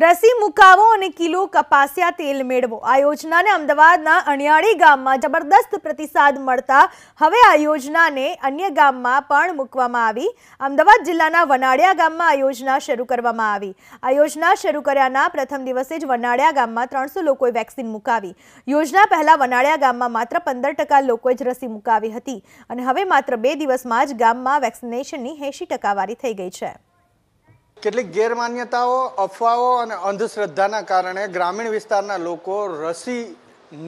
રસી મુકાવો અને કિલો કપાસિયા તેલ મેળવો આ યોજનાને અમદાવાદના અણિયાળી ગામમાં જબરદસ્ત પ્રતિસાદ મળતા હવે આ યોજનાને અન્ય ગામમાં પણ મૂકવામાં આવી અમદાવાદ જિલ્લાના વનાળિયા ગામમાં આ યોજના શરૂ કરવામાં આવી આ યોજના શરૂ કર્યાના પ્રથમ દિવસે જ વનાડિયા ગામમાં ત્રણસો લોકોએ વેક્સિન મુકાવી યોજના પહેલાં વનાડિયા ગામમાં માત્ર પંદર ટકા લોકોએ જ રસી મુકાવી હતી અને હવે માત્ર બે દિવસમાં જ ગામમાં વેક્સિનેશનની એંશી ટકાવારી થઈ ગઈ છે કેટલીક ગેરમાન્યતાઓ અફવાઓ અને અંધશ્રદ્ધાના કારણે ગ્રામીણ વિસ્તારના લોકો રસી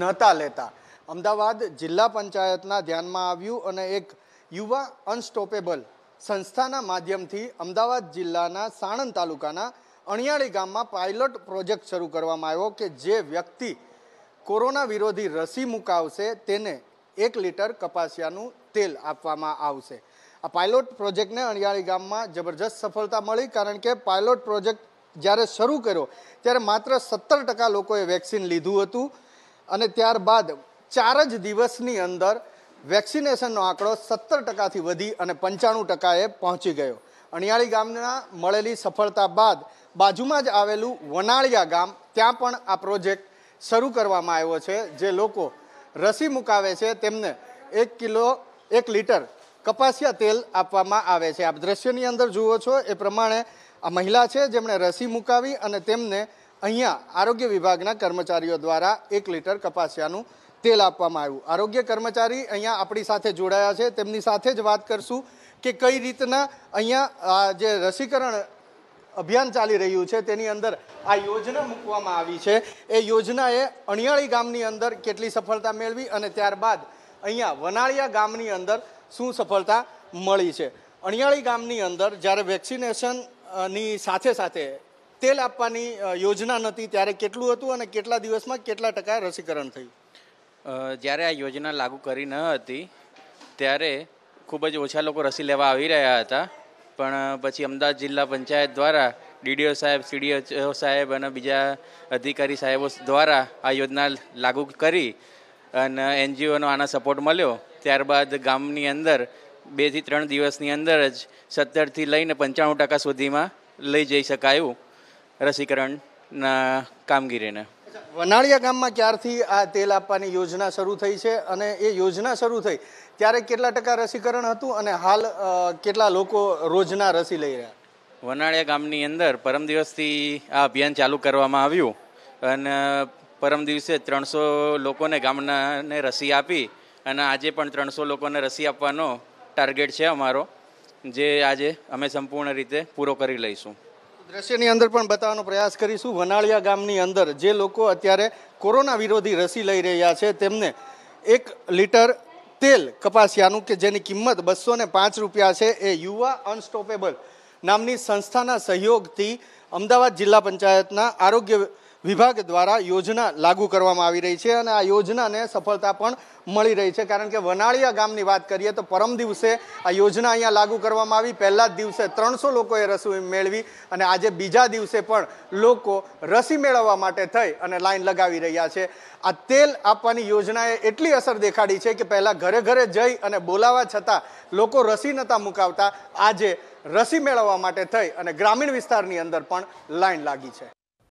નહોતા લેતા અમદાવાદ જિલ્લા પંચાયતના ધ્યાનમાં આવ્યું અને એક યુવા અનસ્ટોપેબલ સંસ્થાના માધ્યમથી અમદાવાદ જિલ્લાના સાણંદ તાલુકાના અણિયાળી ગામમાં પાયલોટ પ્રોજેક્ટ શરૂ કરવામાં આવ્યો કે જે વ્યક્તિ કોરોના વિરોધી રસી મુકાવશે તેને એક લીટર કપાસિયાનું તેલ આપવામાં આવશે આ પાયલોટ પ્રોજેક્ટને અણિયાળી ગામમાં જબરજસ્ત સફળતા મળી કારણ કે પાયલોટ પ્રોજેક્ટ જ્યારે શરૂ કર્યો ત્યારે માત્ર સત્તર ટકા લોકોએ વેક્સિન લીધું હતું અને ત્યારબાદ ચાર જ દિવસની અંદર વેક્સિનેશનનો આંકડો સત્તર ટકાથી વધી અને પંચાણું ટકાએ પહોંચી ગયો અણિયાળી ગામના મળેલી સફળતા બાદ બાજુમાં જ આવેલું વનાળિયા ગામ ત્યાં પણ આ પ્રોજેક્ટ શરૂ કરવામાં આવ્યો છે જે લોકો રસી મુકાવે છે તેમને એક કિલો એક લીટર કપાસિયા તેલ આપવામાં આવે છે આપ દ્રશ્યની અંદર જુઓ છો એ પ્રમાણે આ મહિલા છે જેમણે રસી મુકાવી અને તેમને અહીંયા આરોગ્ય વિભાગના કર્મચારીઓ દ્વારા એક લીટર કપાસિયાનું તેલ આપવામાં આવ્યું આરોગ્ય કર્મચારી અહીંયા આપણી સાથે જોડાયા છે તેમની સાથે જ વાત કરશું કે કઈ રીતના અહીંયા આ જે રસીકરણ અભિયાન ચાલી રહ્યું છે તેની અંદર આ યોજના મૂકવામાં આવી છે એ યોજનાએ અણિયાળી ગામની અંદર કેટલી સફળતા મેળવી અને ત્યારબાદ અહીંયા વનાળિયા ગામની અંદર શું સફળતા મળી છે અણિયાળી ગામની અંદર જ્યારે વેક્સિનેશનની સાથે સાથે તેલ આપવાની યોજના નહોતી ત્યારે કેટલું હતું અને કેટલા દિવસમાં કેટલા ટકા રસીકરણ થયું જ્યારે આ યોજના લાગુ કરી ન હતી ત્યારે ખૂબ જ ઓછા લોકો રસી લેવા આવી રહ્યા હતા પણ પછી અમદાવાદ જિલ્લા પંચાયત દ્વારા ડીડીઓ સાહેબ સીડીઓ સાહેબ અને બીજા અધિકારી સાહેબો દ્વારા આ યોજના લાગુ કરી અને એનજીઓનો આના સપોર્ટ મળ્યો ત્યારબાદ ગામની અંદર બેથી ત્રણ દિવસની અંદર જ સત્તરથી લઈને પંચાણું ટકા સુધીમાં લઈ જઈ શકાયું રસીકરણના કામગીરીને વનાળિયા ગામમાં ક્યારથી આ તેલ આપવાની યોજના શરૂ થઈ છે અને એ યોજના શરૂ થઈ ત્યારે કેટલા ટકા રસીકરણ હતું અને હાલ કેટલા લોકો રોજના રસી લઈ રહ્યા વનાળિયા ગામની અંદર પરમ દિવસથી આ અભિયાન ચાલુ કરવામાં આવ્યું અને પરમ દિવસે ત્રણસો લોકોને ગામનાને રસી આપી અને આજે પણ ત્રણસો લોકોને રસી આપવાનો ટાર્ગેટ છે અમારો જે આજે અમે સંપૂર્ણ રીતે પૂરો કરી લઈશું દ્રશ્યની અંદર પણ બતાવવાનો પ્રયાસ કરીશું વનાળિયા ગામની અંદર જે લોકો અત્યારે કોરોના વિરોધી રસી લઈ રહ્યા છે તેમને એક લીટર તેલ કપાસિયાનું કે જેની કિંમત બસો પાંચ રૂપિયા છે એ યુવા અનસ્ટોપેબલ નામની સંસ્થાના સહયોગથી અમદાવાદ જિલ્લા પંચાયતના આરોગ્ય વિભાગ દ્વારા યોજના લાગુ કરવામાં આવી રહી છે અને આ યોજનાને સફળતા પણ મળી રહી છે કારણ કે વનાળિયા ગામની વાત કરીએ તો પરમ દિવસે આ યોજના અહીંયા લાગુ કરવામાં આવી પહેલાં જ દિવસે ત્રણસો લોકોએ રસી મેળવી અને આજે બીજા દિવસે પણ લોકો રસી મેળવવા માટે થઈ અને લાઈન લગાવી રહ્યા છે આ તેલ આપવાની યોજનાએ એટલી અસર દેખાડી છે કે પહેલાં ઘરે ઘરે જઈ અને બોલાવા છતાં લોકો રસી નહોતા મુકાવતા આજે રસી મેળવવા માટે થઈ અને ગ્રામીણ વિસ્તારની અંદર પણ લાઈન લાગી છે